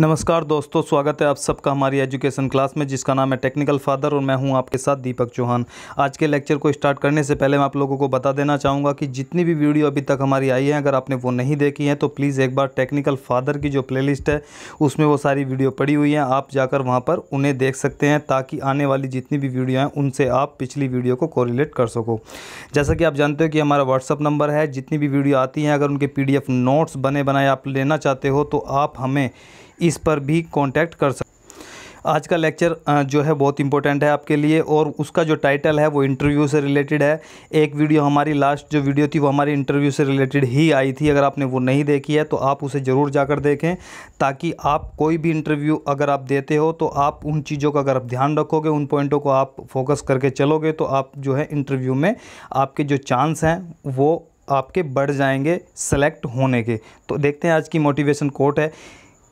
नमस्कार दोस्तों स्वागत है आप सबका हमारी एजुकेशन क्लास में जिसका नाम है टेक्निकल फादर और मैं हूं आपके साथ दीपक चौहान आज के लेक्चर को स्टार्ट करने से पहले मैं आप लोगों को बता देना चाहूँगा कि जितनी भी वीडियो अभी तक हमारी आई है अगर आपने वो नहीं देखी है तो प्लीज़ एक बार टेक्निकल फादर की जो प्ले है उसमें वो सारी वीडियो पड़ी हुई हैं आप जाकर वहाँ पर उन्हें देख सकते हैं ताकि आने वाली जितनी भी वीडियो हैं उनसे आप पिछली वीडियो को कोरिलेट कर सको जैसा कि आप जानते हो कि हमारा व्हाट्सअप नंबर है जितनी भी वीडियो आती हैं अगर उनके पी नोट्स बने बनाए आप लेना चाहते हो तो आप हमें इस पर भी कॉन्टैक्ट कर सकते आज का लेक्चर जो है बहुत इंपॉर्टेंट है आपके लिए और उसका जो टाइटल है वो इंटरव्यू से रिलेटेड है एक वीडियो हमारी लास्ट जो वीडियो थी वो हमारी इंटरव्यू से रिलेटेड ही आई थी अगर आपने वो नहीं देखी है तो आप उसे ज़रूर जाकर देखें ताकि आप कोई भी इंटरव्यू अगर आप देते हो तो आप उन चीज़ों का अगर आप ध्यान रखोगे उन पॉइंटों को आप फोकस करके चलोगे तो आप जो है इंटरव्यू में आपके जो चांस हैं वो आपके बढ़ जाएंगे सेलेक्ट होने के तो देखते हैं आज की मोटिवेशन कोट है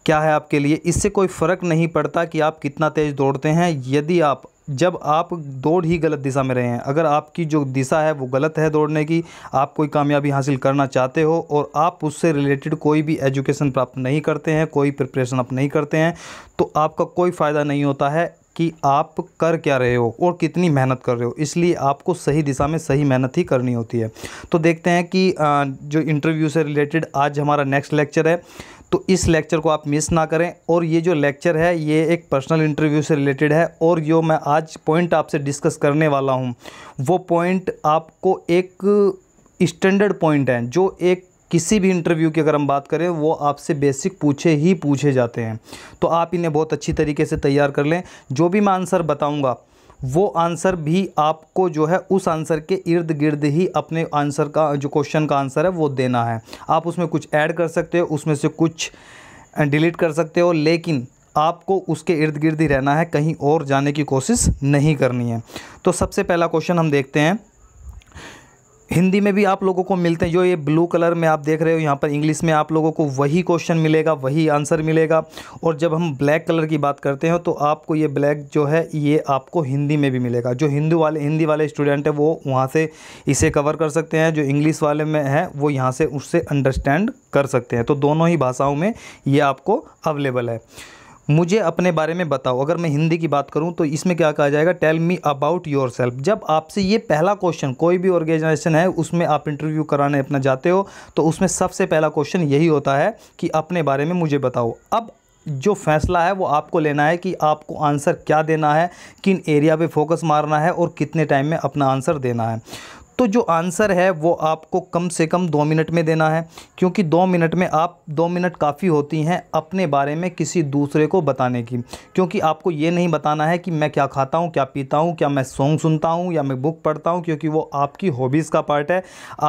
क्या है आपके लिए इससे कोई फ़र्क नहीं पड़ता कि आप कितना तेज़ दौड़ते हैं यदि आप जब आप दौड़ ही गलत दिशा में रहे हैं अगर आपकी जो दिशा है वो गलत है दौड़ने की आप कोई कामयाबी हासिल करना चाहते हो और आप उससे रिलेटेड कोई भी एजुकेशन प्राप्त नहीं करते हैं कोई प्रिपरेशन आप नहीं करते हैं तो आपका कोई फ़ायदा नहीं होता है कि आप कर क्या रहे हो और कितनी मेहनत कर रहे हो इसलिए आपको सही दिशा में सही मेहनत ही करनी होती है तो देखते हैं कि जो इंटरव्यू से रिलेटेड आज हमारा नेक्स्ट लेक्चर है तो इस लेक्चर को आप मिस ना करें और ये जो लेक्चर है ये एक पर्सनल इंटरव्यू से रिलेटेड है और जो मैं आज पॉइंट आपसे डिस्कस करने वाला हूँ वो पॉइंट आपको एक स्टैंडर्ड पॉइंट है जो एक किसी भी इंटरव्यू की अगर हम बात करें वो आपसे बेसिक पूछे ही पूछे जाते हैं तो आप इन्हें बहुत अच्छी तरीके से तैयार कर लें जो भी मैं आंसर बताऊँगा वो आंसर भी आपको जो है उस आंसर के इर्द गिर्द ही अपने आंसर का जो क्वेश्चन का आंसर है वो देना है आप उसमें कुछ ऐड कर सकते हो उसमें से कुछ डिलीट कर सकते हो लेकिन आपको उसके इर्द गिर्द ही रहना है कहीं और जाने की कोशिश नहीं करनी है तो सबसे पहला क्वेश्चन हम देखते हैं हिंदी में भी आप लोगों को मिलते हैं जो ये ब्लू कलर में आप देख रहे हो यहाँ पर इंग्लिश में आप लोगों को वही क्वेश्चन मिलेगा वही आंसर मिलेगा और जब हम ब्लैक कलर की बात करते हैं तो आपको ये ब्लैक जो है ये आपको हिंदी में भी मिलेगा जो हिंदू वाले हिंदी वाले स्टूडेंट हैं वो वहाँ से इसे कवर कर सकते हैं जो इंग्लिश वाले में है वो यहाँ से उससे अंडरस्टैंड कर सकते हैं तो दोनों ही भाषाओं में ये आपको अवेलेबल है मुझे अपने बारे में बताओ अगर मैं हिंदी की बात करूं तो इसमें क्या कहा जाएगा tell me about yourself जब आपसे ये पहला क्वेश्चन कोई भी ऑर्गेनाइजेशन है उसमें आप इंटरव्यू कराने अपना जाते हो तो उसमें सबसे पहला क्वेश्चन यही होता है कि अपने बारे में मुझे बताओ अब जो फैसला है वो आपको लेना है कि आपको आंसर क्या देना है किन एरिया पे फोकस मारना है और कितने टाइम में अपना आंसर देना है तो जो आंसर है वो आपको कम से कम दो मिनट में देना है क्योंकि दो मिनट में आप दो मिनट काफ़ी होती हैं अपने बारे में किसी दूसरे को बताने की क्योंकि आपको ये नहीं बताना है कि मैं क्या खाता हूँ क्या पीता हूँ क्या मैं सॉन्ग सुनता हूँ या मैं बुक पढ़ता हूँ क्योंकि वो आपकी हॉबीज़ का पार्ट है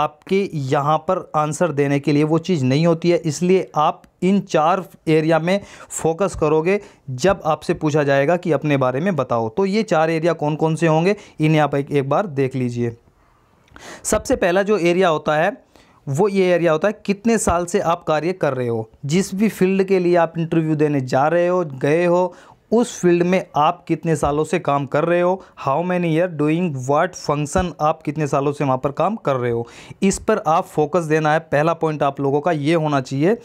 आपके यहाँ पर आंसर देने के लिए वो चीज़ नहीं होती है इसलिए आप इन चार एरिया में फोकस करोगे जब आपसे पूछा जाएगा कि अपने बारे में बताओ तो ये चार एरिया कौन कौन से होंगे इन्हें आप एक, एक बार देख लीजिए सबसे पहला जो एरिया होता है वो ये एरिया होता है कितने साल से आप कार्य कर रहे हो जिस भी फील्ड के लिए आप इंटरव्यू देने जा रहे हो गए हो उस फील्ड में आप कितने सालों से काम कर रहे हो how many year doing what function आप कितने सालों से वहाँ पर काम कर रहे हो इस पर आप फोकस देना है पहला पॉइंट आप लोगों का ये होना चाहिए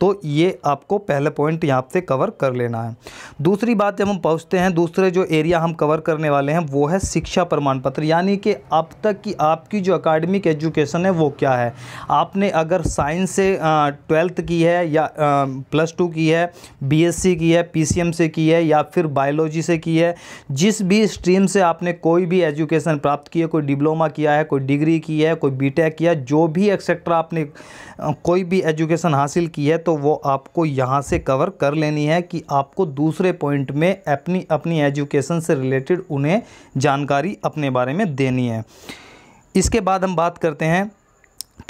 तो ये आपको पहले पॉइंट यहाँ से कवर कर लेना है दूसरी बात जब हम पहुँचते हैं दूसरे जो एरिया हम कवर करने वाले हैं वो है शिक्षा प्रमाण पत्र यानी कि अब तक की आपकी जो अकाडमिक एजुकेशन है वो क्या है आपने अगर साइंस से ट्वेल्थ की है या प्लस टू की है बीएससी की है पीसीएम से की है या फिर बायोलॉजी से की है जिस भी स्ट्रीम से आपने कोई भी एजुकेशन प्राप्त की है कोई डिप्लोमा किया है कोई डिग्री की है कोई बी किया जो भी एक्सेट्रा आपने कोई भी एजुकेशन हासिल की है तो वो आपको यहाँ से कवर कर लेनी है कि आपको दूसरे पॉइंट में अपनी अपनी एजुकेशन से रिलेटेड उन्हें जानकारी अपने बारे में देनी है इसके बाद हम बात करते हैं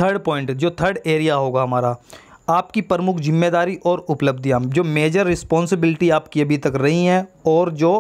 थर्ड पॉइंट जो थर्ड एरिया होगा हमारा आपकी प्रमुख जिम्मेदारी और उपलब्धियाँ जो मेजर रिस्पॉन्सिबिलिटी आपकी अभी तक रही हैं और जो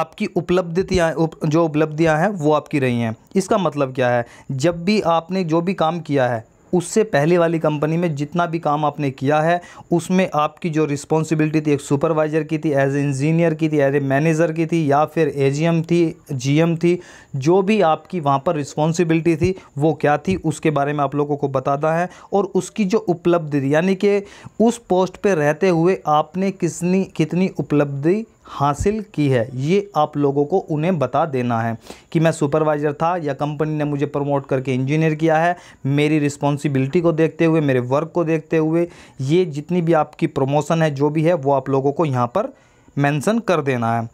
आपकी उपलब्धियाँ उप, जो उपलब्धियाँ हैं वो आपकी रही हैं इसका मतलब क्या है जब भी आपने जो भी काम किया है उससे पहले वाली कंपनी में जितना भी काम आपने किया है उसमें आपकी जो रिस्पॉन्सिबिलिटी थी एक सुपरवाइज़र की थी एज ए इंजीनियर की थी एज ए मैनेजर की थी या फिर ए थी जी थी जो भी आपकी वहाँ पर रिस्पॉन्सिबिलिटी थी वो क्या थी उसके बारे में आप लोगों को बताता है और उसकी जो उपलब्धि यानी कि उस पोस्ट पर रहते हुए आपने किसनी कितनी उपलब्धि हासिल की है ये आप लोगों को उन्हें बता देना है कि मैं सुपरवाइज़र था या कंपनी ने मुझे प्रमोट करके इंजीनियर किया है मेरी रिस्पॉन्सिबिलिटी को देखते हुए मेरे वर्क को देखते हुए ये जितनी भी आपकी प्रमोशन है जो भी है वो आप लोगों को यहाँ पर मेंशन कर देना है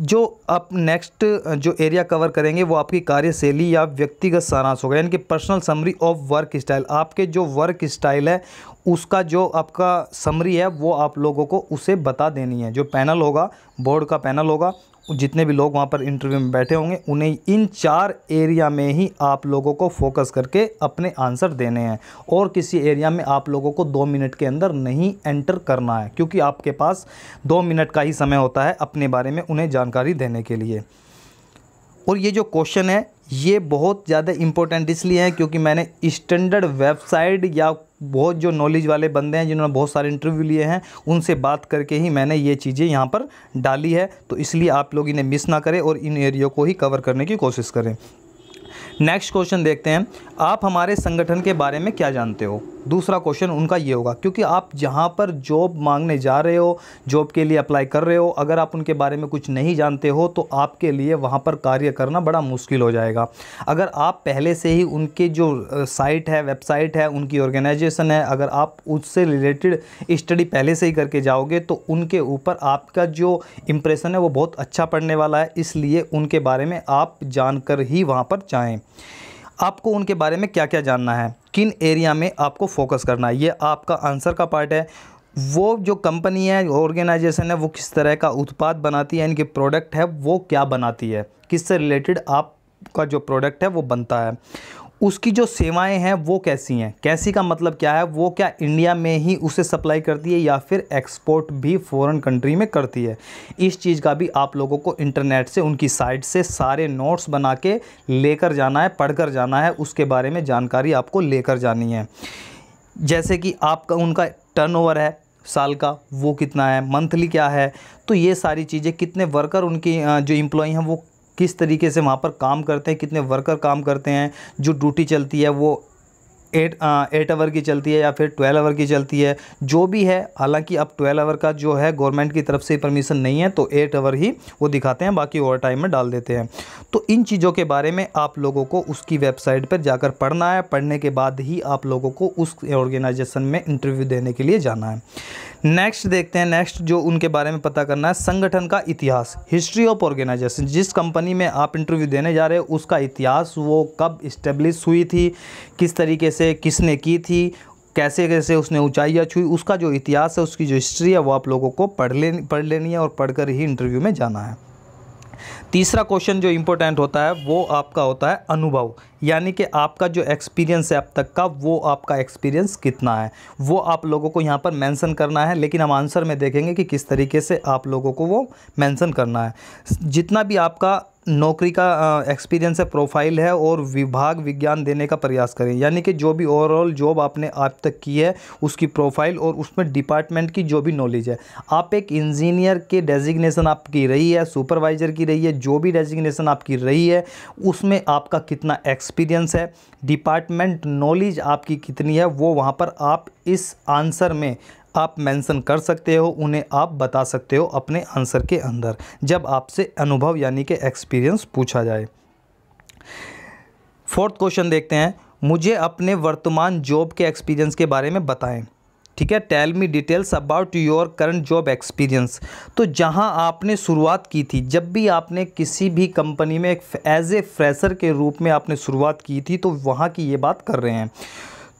जो आप नेक्स्ट जो एरिया कवर करेंगे वो आपकी कार्यशैली या व्यक्तिगत सारांश होगा यानी कि personal summary of work style आपके जो वर्क स्टाइल है उसका जो आपका समरी है वो आप लोगों को उसे बता देनी है जो पैनल होगा बोर्ड का पैनल होगा जितने भी लोग वहाँ पर इंटरव्यू में बैठे होंगे उन्हें इन चार एरिया में ही आप लोगों को फोकस करके अपने आंसर देने हैं और किसी एरिया में आप लोगों को दो मिनट के अंदर नहीं एंटर करना है क्योंकि आपके पास दो मिनट का ही समय होता है अपने बारे में उन्हें जानकारी देने के लिए और ये जो क्वेश्चन है ये बहुत ज़्यादा इम्पोर्टेंट इसलिए है क्योंकि मैंने स्टैंडर्ड वेबसाइट या बहुत जो नॉलेज वाले बंदे हैं जिन्होंने बहुत सारे इंटरव्यू लिए हैं उनसे बात करके ही मैंने ये चीज़ें यहाँ पर डाली है तो इसलिए आप लोग इन्हें मिस ना करें और इन एरियो को ही कवर करने की कोशिश करें नेक्स्ट क्वेश्चन देखते हैं आप हमारे संगठन के बारे में क्या जानते हो दूसरा क्वेश्चन उनका ये होगा क्योंकि आप जहाँ पर जॉब मांगने जा रहे हो जॉब के लिए अप्लाई कर रहे हो अगर आप उनके बारे में कुछ नहीं जानते हो तो आपके लिए वहाँ पर कार्य करना बड़ा मुश्किल हो जाएगा अगर आप पहले से ही उनके जो साइट है वेबसाइट है उनकी ऑर्गेनाइजेशन है अगर आप उससे रिलेटेड स्टडी पहले से ही करके जाओगे तो उनके ऊपर आपका जो इम्प्रेशन है वो बहुत अच्छा पड़ने वाला है इसलिए उनके बारे में आप जानकर ही वहाँ पर जाएँ आपको उनके बारे में क्या क्या जानना है किन एरिया में आपको फोकस करना है ये आपका आंसर का पार्ट है वो जो कंपनी है ऑर्गेनाइजेशन है वो किस तरह का उत्पाद बनाती है इनके प्रोडक्ट है वो क्या बनाती है किससे रिलेटेड आपका जो प्रोडक्ट है वो बनता है उसकी जो सेवाएं हैं वो कैसी हैं कैसी का मतलब क्या है वो क्या इंडिया में ही उसे सप्लाई करती है या फिर एक्सपोर्ट भी फॉरेन कंट्री में करती है इस चीज़ का भी आप लोगों को इंटरनेट से उनकी साइट से सारे नोट्स बना के लेकर जाना है पढ़कर जाना है उसके बारे में जानकारी आपको लेकर जानी है जैसे कि आपका उनका टर्न है साल का वो कितना है मंथली क्या है तो ये सारी चीज़ें कितने वर्कर उनकी जो इम्प्लॉई हैं वो किस तरीके से वहाँ पर काम करते हैं कितने वर्कर काम करते हैं जो ड्यूटी चलती है वो एट एट आवर की चलती है या फिर ट्वेल्व आवर की चलती है जो भी है हालांकि अब ट्वेल्व आवर का जो है गवर्नमेंट की तरफ से परमिशन नहीं है तो एट आवर ही वो दिखाते हैं बाकी ओवर टाइम में डाल देते हैं तो इन चीज़ों के बारे में आप लोगों को उसकी वेबसाइट पर जाकर पढ़ना है पढ़ने के बाद ही आप लोगों को उस ऑर्गेनाइजेशन में इंटरव्यू देने के लिए जाना है नेक्स्ट देखते हैं नेक्स्ट जो उनके बारे में पता करना है संगठन का इतिहास हिस्ट्री ऑफ ऑर्गेनाइजेशन जिस कंपनी में आप इंटरव्यू देने जा रहे हो उसका इतिहास वो कब इस्टेब्लिश हुई थी किस तरीके से किसने की थी कैसे कैसे उसने ऊंचाइयाँ छुई उसका जो इतिहास है उसकी जो हिस्ट्री है वो आप लोगों को पढ़ ले पढ़ लेनी है और पढ़कर ही इंटरव्यू में जाना है तीसरा क्वेश्चन जो इम्पोर्टेंट होता है वो आपका होता है अनुभव यानी कि आपका जो एक्सपीरियंस है अब तक का वो आपका एक्सपीरियंस कितना है वो आप लोगों को यहाँ पर मेंशन करना है लेकिन हम आंसर में देखेंगे कि किस तरीके से आप लोगों को वो मेंशन करना है जितना भी आपका नौकरी का एक्सपीरियंस है प्रोफाइल है और विभाग विज्ञान देने का प्रयास करें यानी कि जो भी ओवरऑल जॉब आपने आप तक की है उसकी प्रोफाइल और उसमें डिपार्टमेंट की जो भी नॉलेज है आप एक इंजीनियर के डेजिग्नेशन आपकी रही है सुपरवाइज़र की रही है जो भी डेजिग्नेशन आपकी रही है उसमें आपका कितना एक्सपीरियंस एक्सपीरियंस है डिपार्टमेंट नॉलेज आपकी कितनी है वो वहाँ पर आप इस आंसर में आप मेंशन कर सकते हो उन्हें आप बता सकते हो अपने आंसर के अंदर जब आपसे अनुभव यानी कि एक्सपीरियंस पूछा जाए फोर्थ क्वेश्चन देखते हैं मुझे अपने वर्तमान जॉब के एक्सपीरियंस के बारे में बताएं ठीक है tell me details about your current job experience तो जहां आपने शुरुआत की थी जब भी आपने किसी भी कंपनी में एज ए फ्रेशर के रूप में आपने शुरुआत की थी तो वहां की ये बात कर रहे हैं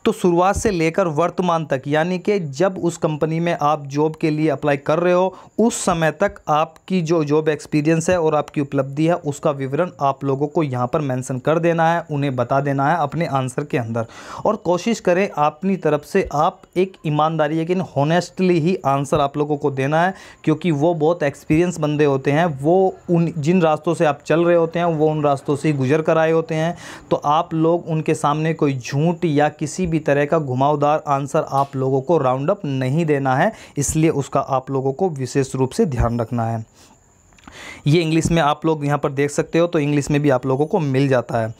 तो शुरुआत से लेकर वर्तमान तक यानी कि जब उस कंपनी में आप जॉब के लिए अप्लाई कर रहे हो उस समय तक आपकी जो जॉब एक्सपीरियंस है और आपकी उपलब्धि है उसका विवरण आप लोगों को यहाँ पर मेंशन कर देना है उन्हें बता देना है अपने आंसर के अंदर और कोशिश करें अपनी तरफ से आप एक ईमानदारी लेकिन होनेस्टली ही आंसर आप लोगों को देना है क्योंकि वो बहुत एक्सपीरियंस बंदे होते हैं वो उन जिन रास्तों से आप चल रहे होते हैं वो उन रास्तों से गुजर कर आए होते हैं तो आप लोग उनके सामने कोई झूठ या किसी भी तरह का घुमावदार आंसर आप लोगों को राउंड अप नहीं देना है इसलिए उसका आप लोगों को विशेष रूप से ध्यान रखना है ये इंग्लिश में आप लोग यहाँ पर देख सकते हो तो इंग्लिश में भी आप लोगों को मिल जाता है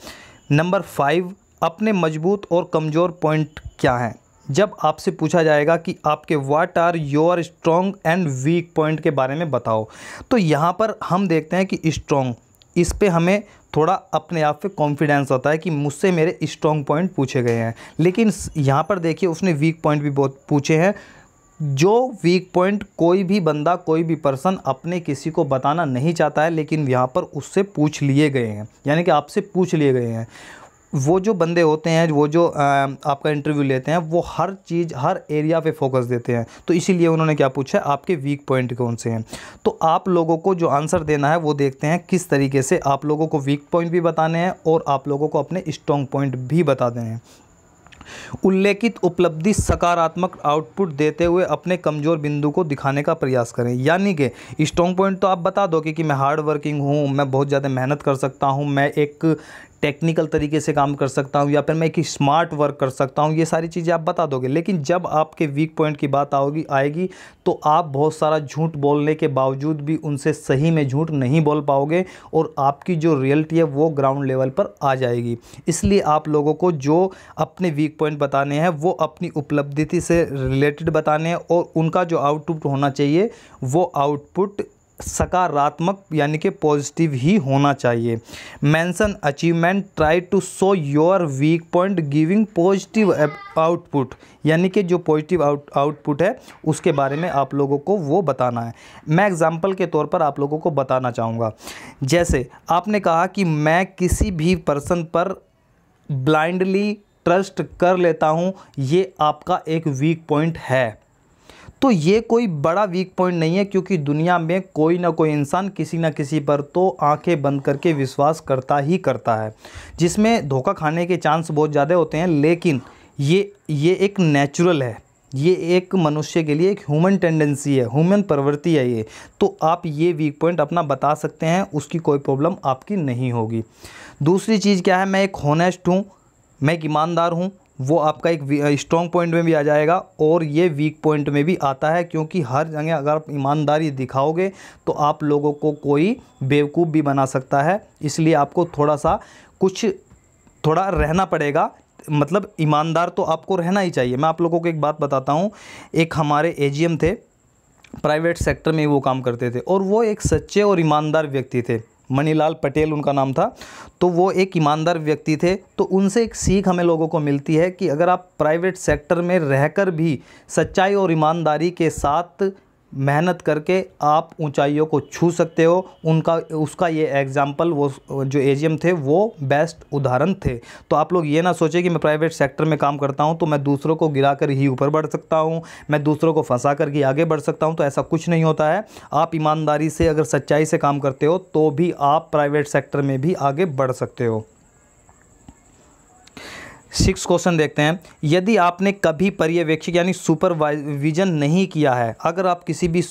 नंबर फाइव अपने मजबूत और कमज़ोर पॉइंट क्या हैं जब आपसे पूछा जाएगा कि आपके what are your strong and weak point के बारे में बताओ तो यहाँ पर हम देखते हैं कि स्ट्रॉन्ग इस पर हमें थोड़ा अपने आप पे कॉन्फिडेंस होता है कि मुझसे मेरे स्ट्रॉन्ग पॉइंट पूछे गए हैं लेकिन यहाँ पर देखिए उसने वीक पॉइंट भी बहुत पूछे हैं जो वीक पॉइंट कोई भी बंदा कोई भी पर्सन अपने किसी को बताना नहीं चाहता है लेकिन यहाँ पर उससे पूछ लिए गए हैं यानी कि आपसे पूछ लिए गए हैं वो जो बंदे होते हैं वो जो आपका इंटरव्यू लेते हैं वो हर चीज़ हर एरिया पे फोकस देते हैं तो इसीलिए उन्होंने क्या पूछा आपके वीक पॉइंट कौन से हैं तो आप लोगों को जो आंसर देना है वो देखते हैं किस तरीके से आप लोगों को वीक पॉइंट भी बताने हैं और आप लोगों को अपने स्ट्रॉन्ग पॉइंट भी बता देने हैं उल्लेखित उपलब्धि सकारात्मक आउटपुट देते हुए अपने कमज़ोर बिंदु को दिखाने का प्रयास करें यानी कि स्ट्रॉन्ग पॉइंट तो आप बता दो कि, कि मैं हार्ड वर्किंग हूँ मैं बहुत ज़्यादा मेहनत कर सकता हूँ मैं एक टेक्निकल तरीके से काम कर सकता हूँ या फिर मैं एक स्मार्ट वर्क कर सकता हूँ ये सारी चीज़ें आप बता दोगे लेकिन जब आपके वीक पॉइंट की बात आओगी आएगी तो आप बहुत सारा झूठ बोलने के बावजूद भी उनसे सही में झूठ नहीं बोल पाओगे और आपकी जो रियलिटी है वो ग्राउंड लेवल पर आ जाएगी इसलिए आप लोगों को जो अपने वीक पॉइंट बताने हैं वो अपनी उपलब्धि से रिलेटेड बताने हैं और उनका जो आउटपुट होना चाहिए वो आउटपुट सकारात्मक यानी कि पॉजिटिव ही होना चाहिए mention achievement try to show your weak point giving positive output यानी कि जो पॉजिटिव आउट आउटपुट है उसके बारे में आप लोगों को वो बताना है मैं एग्ज़ाम्पल के तौर पर आप लोगों को बताना चाहूँगा जैसे आपने कहा कि मैं किसी भी पर्सन पर ब्लाइंडली ट्रस्ट कर लेता हूँ ये आपका एक वीक पॉइंट है तो ये कोई बड़ा वीक पॉइंट नहीं है क्योंकि दुनिया में कोई ना कोई इंसान किसी ना किसी पर तो आंखें बंद करके विश्वास करता ही करता है जिसमें धोखा खाने के चांस बहुत ज़्यादा होते हैं लेकिन ये ये एक नेचुरल है ये एक मनुष्य के लिए एक ह्यूमन टेंडेंसी है ह्यूमन प्रवृत्ति है ये तो आप ये वीक पॉइंट अपना बता सकते हैं उसकी कोई प्रॉब्लम आपकी नहीं होगी दूसरी चीज़ क्या है मैं एक होनेस्ट हूँ मैं एक ईमानदार हूँ वो आपका एक स्ट्रॉन्ग पॉइंट में भी आ जाएगा और ये वीक पॉइंट में भी आता है क्योंकि हर जगह अगर आप ईमानदारी दिखाओगे तो आप लोगों को कोई बेवकूफ़ भी बना सकता है इसलिए आपको थोड़ा सा कुछ थोड़ा रहना पड़ेगा मतलब ईमानदार तो आपको रहना ही चाहिए मैं आप लोगों को एक बात बताता हूँ एक हमारे ए थे प्राइवेट सेक्टर में वो काम करते थे और वो एक सच्चे और ईमानदार व्यक्ति थे मणिलाल पटेल उनका नाम था तो वो एक ईमानदार व्यक्ति थे तो उनसे एक सीख हमें लोगों को मिलती है कि अगर आप प्राइवेट सेक्टर में रहकर भी सच्चाई और ईमानदारी के साथ मेहनत करके आप ऊंचाइयों को छू सकते हो उनका उसका ये एग्ज़ाम्पल वो जो एजीएम थे वो बेस्ट उदाहरण थे तो आप लोग ये ना सोचें कि मैं प्राइवेट सेक्टर में काम करता हूँ तो मैं दूसरों को गिरा कर ही ऊपर बढ़ सकता हूँ मैं दूसरों को फंसा कर ही आगे बढ़ सकता हूँ तो ऐसा कुछ नहीं होता है आप ईमानदारी से अगर सच्चाई से काम करते हो तो भी आप प्राइवेट सेक्टर में भी आगे बढ़ सकते हो सिक्स क्वेश्चन देखते हैं यदि आपने कभी पर्यवेक्षक यानी सुपरवाइजन नहीं किया है अगर आप किसी भी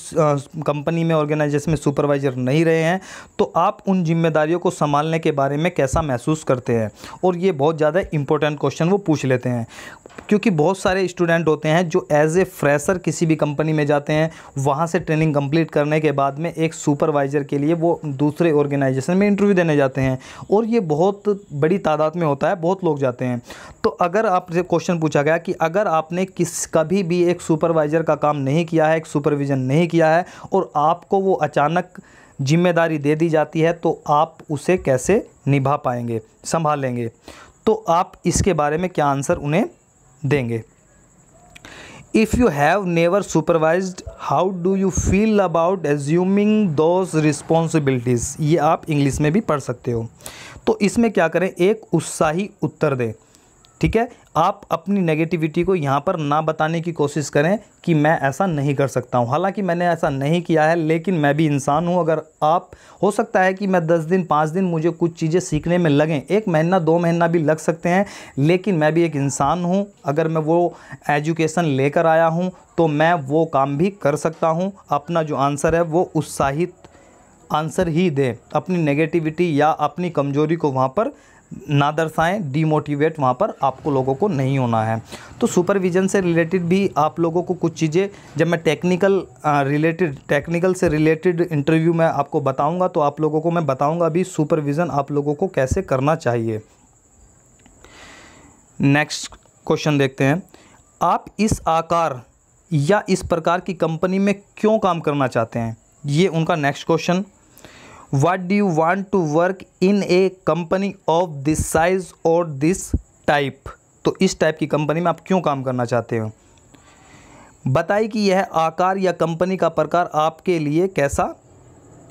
कंपनी में ऑर्गेनाइजेशन में सुपरवाइजर नहीं रहे हैं तो आप उन जिम्मेदारियों को संभालने के बारे में कैसा महसूस करते हैं और ये बहुत ज़्यादा इंपॉर्टेंट क्वेश्चन वो पूछ लेते हैं क्योंकि बहुत सारे स्टूडेंट होते हैं जो एज ए फ्रेशर किसी भी कंपनी में जाते हैं वहाँ से ट्रेनिंग कंप्लीट करने के बाद में एक सुपरवाइज़र के लिए वो दूसरे ऑर्गेनाइजेशन में इंटरव्यू देने जाते हैं और ये बहुत बड़ी तादाद में होता है बहुत लोग जाते हैं तो अगर आपसे क्वेश्चन पूछा गया कि अगर आपने किस कभी भी एक सुपरवाइज़र का काम नहीं किया है एक सुपरविज़न नहीं किया है और आपको वो अचानक जिम्मेदारी दे दी जाती है तो आप उसे कैसे निभा पाएंगे संभालेंगे तो आप इसके बारे में क्या आंसर उन्हें देंगे if you have never supervise how do you feel about assuming those responsibilities ये आप इंग्लिश में भी पढ़ सकते हो तो इसमें क्या करें एक उत्साही उत्तर दें ठीक है आप अपनी नेगेटिविटी को यहाँ पर ना बताने की कोशिश करें कि मैं ऐसा नहीं कर सकता हूँ हालांकि मैंने ऐसा नहीं किया है लेकिन मैं भी इंसान हूँ अगर आप हो सकता है कि मैं दस दिन पाँच दिन मुझे कुछ चीज़ें सीखने में लगें एक महीना दो महीना भी लग सकते हैं लेकिन मैं भी एक इंसान हूँ अगर मैं वो एजुकेशन लेकर आया हूँ तो मैं वो काम भी कर सकता हूँ अपना जो आंसर है वो उत्साहित आंसर ही दें अपनी नेगेटिविटी या अपनी कमजोरी को वहाँ पर ना दर्शाएं डीमोटिवेट वहाँ पर आपको लोगों को नहीं होना है तो सुपरविज़न से रिलेटेड भी आप लोगों को कुछ चीज़ें जब मैं टेक्निकल रिलेटेड टेक्निकल से रिलेटेड इंटरव्यू में आपको बताऊंगा तो आप लोगों को मैं बताऊंगा अभी सुपरविज़न आप लोगों को कैसे करना चाहिए नेक्स्ट क्वेश्चन देखते हैं आप इस आकार या इस प्रकार की कंपनी में क्यों काम करना चाहते हैं ये उनका next question what do you want to work in a company of this size or this type तो इस टाइप की कंपनी में आप क्यों काम करना चाहते हो बताइए कि यह आकार या कंपनी का प्रकार आपके लिए कैसा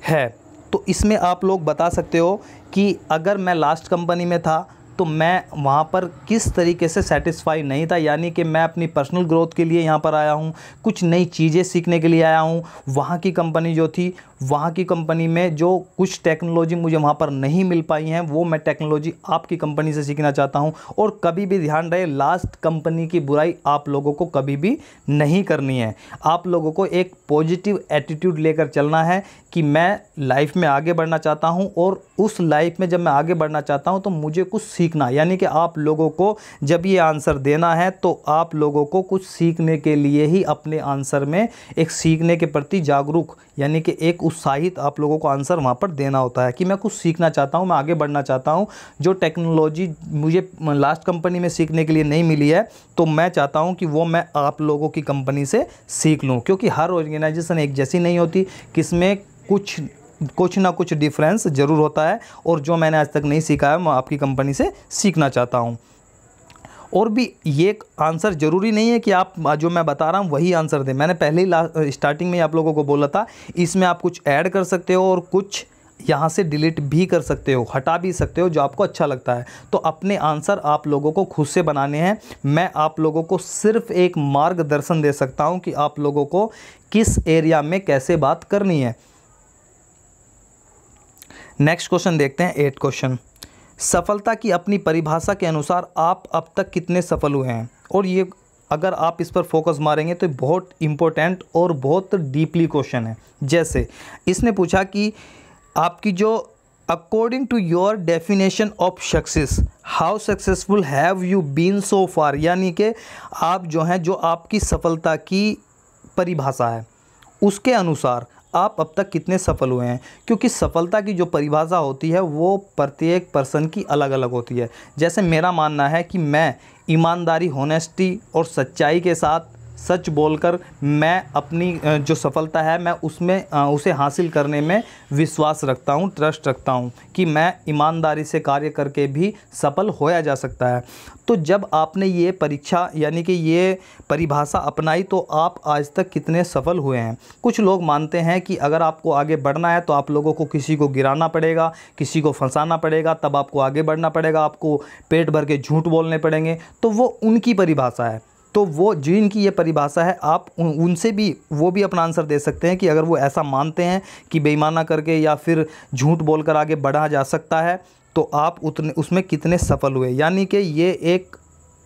है तो इसमें आप लोग बता सकते हो कि अगर मैं लास्ट कंपनी में था तो मैं वहाँ पर किस तरीके से सेटिस्फाई नहीं था यानी कि मैं अपनी पर्सनल ग्रोथ के लिए यहाँ पर आया हूँ कुछ नई चीज़ें सीखने के लिए आया हूँ वहाँ की कंपनी जो थी वहाँ की कंपनी में जो कुछ टेक्नोलॉजी मुझे वहाँ पर नहीं मिल पाई हैं वो मैं टेक्नोलॉजी आपकी कंपनी से सीखना चाहता हूँ और कभी भी ध्यान रहे लास्ट कंपनी की बुराई आप लोगों को कभी भी नहीं करनी है आप लोगों को एक पॉजिटिव एटीट्यूड लेकर चलना है कि मैं लाइफ में आगे बढ़ना चाहता हूँ और उस लाइफ में जब मैं आगे बढ़ना चाहता हूँ तो मुझे कुछ सीखना यानी कि आप लोगों को जब ये आंसर देना है तो आप लोगों को कुछ सीखने के लिए ही अपने आंसर में एक सीखने के प्रति जागरूक यानी कि एक उत्साहित आप लोगों को आंसर वहाँ पर देना होता है कि मैं कुछ सीखना चाहता हूँ मैं आगे बढ़ना चाहता हूँ जो टेक्नोलॉजी मुझे लास्ट कंपनी में सीखने के लिए नहीं मिली है तो मैं चाहता हूँ कि वो मैं आप लोगों की कंपनी से सीख लूँ क्योंकि हर ऑर्गेनाइजेशन एक जैसी नहीं होती किसमें कुछ कुछ ना कुछ डिफरेंस ज़रूर होता है और जो मैंने आज तक नहीं सीखा है मैं आपकी कंपनी से सीखना चाहता हूँ और भी ये आंसर ज़रूरी नहीं है कि आप जो मैं बता रहा हूँ वही आंसर दें मैंने पहले ही स्टार्टिंग में आप लोगों को बोला था इसमें आप कुछ ऐड कर सकते हो और कुछ यहाँ से डिलीट भी कर सकते हो हटा भी सकते हो जो आपको अच्छा लगता है तो अपने आंसर आप लोगों को खुद से बनाने हैं मैं आप लोगों को सिर्फ एक मार्गदर्शन दे सकता हूँ कि आप लोगों को किस एरिया में कैसे बात करनी है नेक्स्ट क्वेश्चन देखते हैं एट क्वेश्चन सफलता की अपनी परिभाषा के अनुसार आप अब तक कितने सफल हुए हैं और ये अगर आप इस पर फोकस मारेंगे तो बहुत इम्पोर्टेंट और बहुत डीपली क्वेश्चन है जैसे इसने पूछा कि आपकी जो according to your definition of success how successful have you been so far यानी कि आप जो हैं जो आपकी सफलता की परिभाषा है उसके अनुसार आप अब तक कितने सफल हुए हैं क्योंकि सफलता की जो परिभाषा होती है वो प्रत्येक पर्सन की अलग अलग होती है जैसे मेरा मानना है कि मैं ईमानदारी होनेस्टी और सच्चाई के साथ सच बोलकर मैं अपनी जो सफलता है मैं उसमें उसे हासिल करने में विश्वास रखता हूँ ट्रस्ट रखता हूँ कि मैं ईमानदारी से कार्य करके भी सफल होया जा सकता है तो जब आपने ये परीक्षा यानी कि ये परिभाषा अपनाई तो आप आज तक कितने सफल हुए हैं कुछ लोग मानते हैं कि अगर आपको आगे बढ़ना है तो आप लोगों को किसी को गिराना पड़ेगा किसी को फंसाना पड़ेगा तब आपको आगे बढ़ना पड़ेगा आपको पेट भर के झूठ बोलने पड़ेंगे तो वो उनकी परिभाषा है तो वो जिनकी ये परिभाषा है आप उनसे भी वो भी अपना आंसर दे सकते हैं कि अगर वो ऐसा मानते हैं कि बेईमाना करके या फिर झूठ बोलकर आगे बढ़ा जा सकता है तो आप उतने उसमें कितने सफल हुए यानी कि ये एक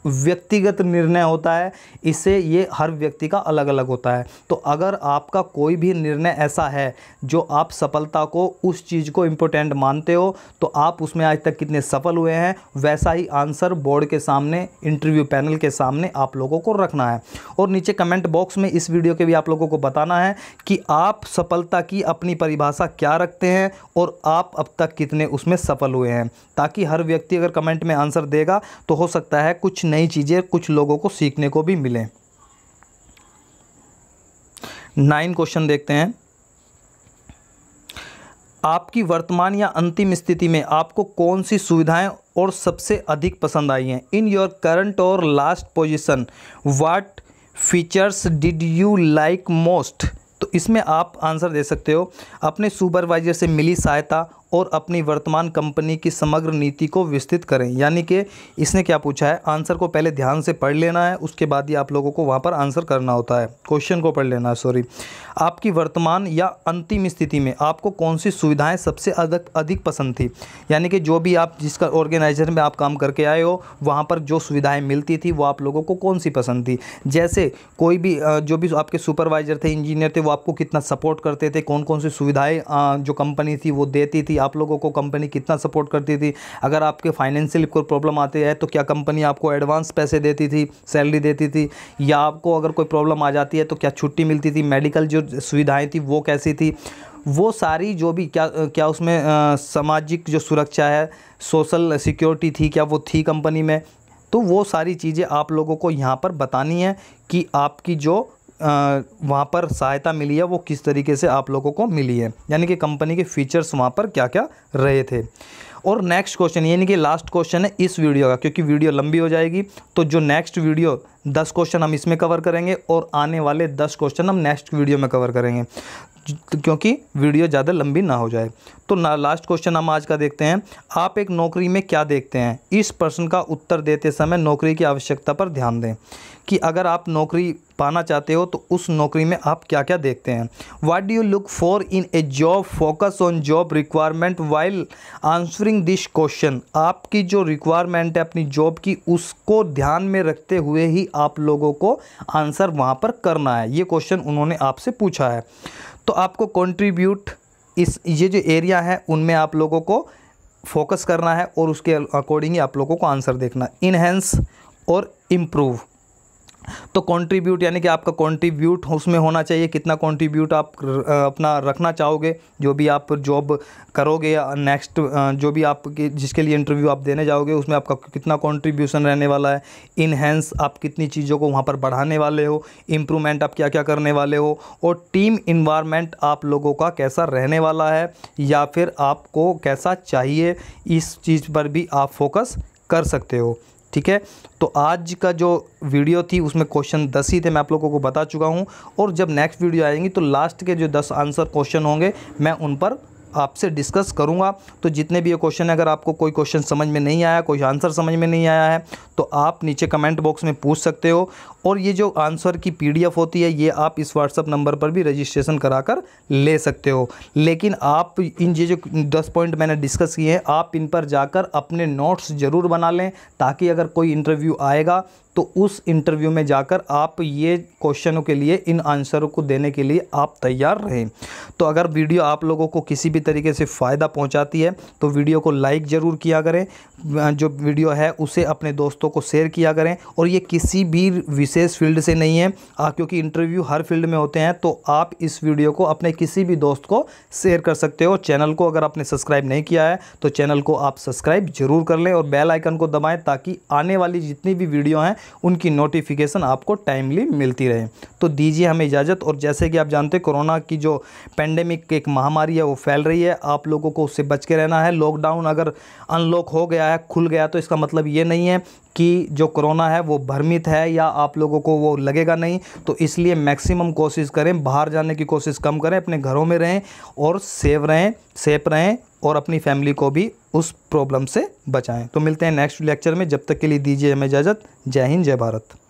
व्यक्तिगत निर्णय होता है इससे ये हर व्यक्ति का अलग अलग होता है तो अगर आपका कोई भी निर्णय ऐसा है जो आप सफलता को उस चीज़ को इम्पोर्टेंट मानते हो तो आप उसमें आज तक कितने सफल हुए हैं वैसा ही आंसर बोर्ड के सामने इंटरव्यू पैनल के सामने आप लोगों को रखना है और नीचे कमेंट बॉक्स में इस वीडियो के भी आप लोगों को बताना है कि आप सफलता की अपनी परिभाषा क्या रखते हैं और आप अब तक कितने उसमें सफल हुए हैं ताकि हर व्यक्ति अगर कमेंट में आंसर देगा तो हो सकता है कुछ नई चीज़ें कुछ लोगों को सीखने को भी मिलें नाइन क्वेश्चन देखते हैं आपकी वर्तमान या अंतिम स्थिति में आपको कौन सी सुविधाएं और सबसे अधिक पसंद आई हैं इन योर करंट और last position what features did you like most तो इसमें आप आंसर दे सकते हो अपने सुपरवाइजर से मिली सहायता और अपनी वर्तमान कंपनी की समग्र नीति को विस्तृत करें यानी कि इसने क्या पूछा है आंसर को पहले ध्यान से पढ़ लेना है उसके बाद ही आप लोगों को वहाँ पर आंसर करना होता है क्वेश्चन को पढ़ लेना है सॉरी आपकी वर्तमान या अंतिम स्थिति में आपको कौन सी सुविधाएँ सबसे अधिक अधिक पसंद थी यानी कि जो भी आप जिसका ऑर्गेनाइजेशन में आप काम करके आए हो वहाँ पर जो सुविधाएँ मिलती थी वो आप लोगों को कौन सी पसंद थी जैसे कोई भी जो भी आपके सुपरवाइज़र थे इंजीनियर थे वो आपको कितना सपोर्ट करते थे कौन कौन सी सुविधाएँ जो कंपनी थी वो देती थी आप लोगों को कंपनी कितना सपोर्ट करती थी अगर आपके फाइनेंशियल कोई प्रॉब्लम आती है तो क्या कंपनी आपको एडवांस पैसे देती थी सैलरी देती थी या आपको अगर कोई प्रॉब्लम आ जाती है तो क्या छुट्टी मिलती थी मेडिकल जो सुविधाएँ थी वो कैसी थी वो सारी जो भी क्या क्या उसमें सामाजिक जो सुरक्षा है सोशल सिक्योरिटी थी क्या वो थी कंपनी में तो वो सारी चीज़ें आप लोगों को यहाँ पर बतानी है कि आपकी जो वहाँ पर सहायता मिली है वो किस तरीके से आप लोगों को मिली है यानी कि कंपनी के फीचर्स वहाँ पर क्या क्या रहे थे और नेक्स्ट क्वेश्चन यानी कि लास्ट क्वेश्चन है इस वीडियो का क्योंकि वीडियो लंबी हो जाएगी तो जो नेक्स्ट वीडियो दस क्वेश्चन हम इसमें कवर करेंगे और आने वाले दस क्वेश्चन हम नेक्स्ट वीडियो में कवर करेंगे तो क्योंकि वीडियो ज़्यादा लंबी ना हो जाए तो ना लास्ट क्वेश्चन हम आज का देखते हैं आप एक नौकरी में क्या देखते हैं इस प्रश्न का उत्तर देते समय नौकरी की आवश्यकता पर ध्यान दें कि अगर आप नौकरी पाना चाहते हो तो उस नौकरी में आप क्या क्या देखते हैं what do you look for in a job focus on job requirement while answering this question आपकी जो रिक्वायरमेंट है अपनी जॉब की उसको ध्यान में रखते हुए ही आप लोगों को आंसर वहाँ पर करना है ये क्वेश्चन उन्होंने आपसे पूछा है तो आपको कॉन्ट्रीब्यूट इस ये जो एरिया है उनमें आप लोगों को फोकस करना है और उसके अकॉर्डिंग ही आप लोगों को आंसर देखना इनहेंस और इम्प्रूव तो कॉन्ट्रीब्यूट यानी कि आपका कॉन्ट्रीब्यूट उसमें होना चाहिए कितना कॉन्ट्रीब्यूट आप अपना रखना चाहोगे जो भी आप जॉब करोगे या नेक्स्ट जो भी आप जिसके लिए इंटरव्यू आप देने जाओगे उसमें आपका कितना कॉन्ट्रीब्यूशन रहने वाला है इनहेंस आप कितनी चीज़ों को वहाँ पर बढ़ाने वाले हो इम्प्रूवमेंट आप क्या क्या करने वाले हो और टीम इन्वायरमेंट आप लोगों का कैसा रहने वाला है या फिर आपको कैसा चाहिए इस चीज़ पर भी आप फोकस कर सकते हो ठीक है तो आज का जो वीडियो थी उसमें क्वेश्चन दस ही थे मैं आप लोगों को बता चुका हूँ और जब नेक्स्ट वीडियो आएंगी तो लास्ट के जो दस आंसर क्वेश्चन होंगे मैं उन पर आपसे डिस्कस करूंगा तो जितने भी ये क्वेश्चन है अगर आपको कोई क्वेश्चन समझ में नहीं आया कोई आंसर समझ में नहीं आया है तो आप नीचे कमेंट बॉक्स में पूछ सकते हो और ये जो आंसर की पीडीएफ होती है ये आप इस व्हाट्सअप नंबर पर भी रजिस्ट्रेशन कराकर ले सकते हो लेकिन आप इन ये जो दस पॉइंट मैंने डिस्कस किए हैं आप इन पर जाकर अपने नोट्स ज़रूर बना लें ताकि अगर कोई इंटरव्यू आएगा तो उस इंटरव्यू में जाकर आप ये क्वेश्चनों के लिए इन आंसरों को देने के लिए आप तैयार रहें तो अगर वीडियो आप लोगों को किसी भी तरीके से फ़ायदा पहुंचाती है तो वीडियो को लाइक ज़रूर किया करें जो वीडियो है उसे अपने दोस्तों को शेयर किया करें और ये किसी भी विषय विशेष फील्ड से नहीं है आ, क्योंकि इंटरव्यू हर फील्ड में होते हैं तो आप इस वीडियो को अपने किसी भी दोस्त को शेयर कर सकते हो चैनल को अगर आपने सब्सक्राइब नहीं किया है तो चैनल को आप सब्सक्राइब जरूर कर लें और बेल आइकन को दबाएं ताकि आने वाली जितनी भी वीडियो हैं उनकी नोटिफिकेशन आपको टाइमली मिलती रहे तो दीजिए हमें इजाज़त और जैसे कि आप जानते हैं कोरोना की जो पेंडेमिक एक महामारी है वो फैल रही है आप लोगों को उससे बच के रहना है लॉकडाउन अगर अनलॉक हो गया है खुल गया तो इसका मतलब ये नहीं है कि जो कोरोना है वो भ्रमित है या आप लोगों को वो लगेगा नहीं तो इसलिए मैक्सिमम कोशिश करें बाहर जाने की कोशिश कम करें अपने घरों में रहें और सेव रहें सेफ रहें और अपनी फैमिली को भी उस प्रॉब्लम से बचाएं तो मिलते हैं नेक्स्ट लेक्चर में जब तक के लिए दीजिए हमें इजाज़त जय हिंद जय भारत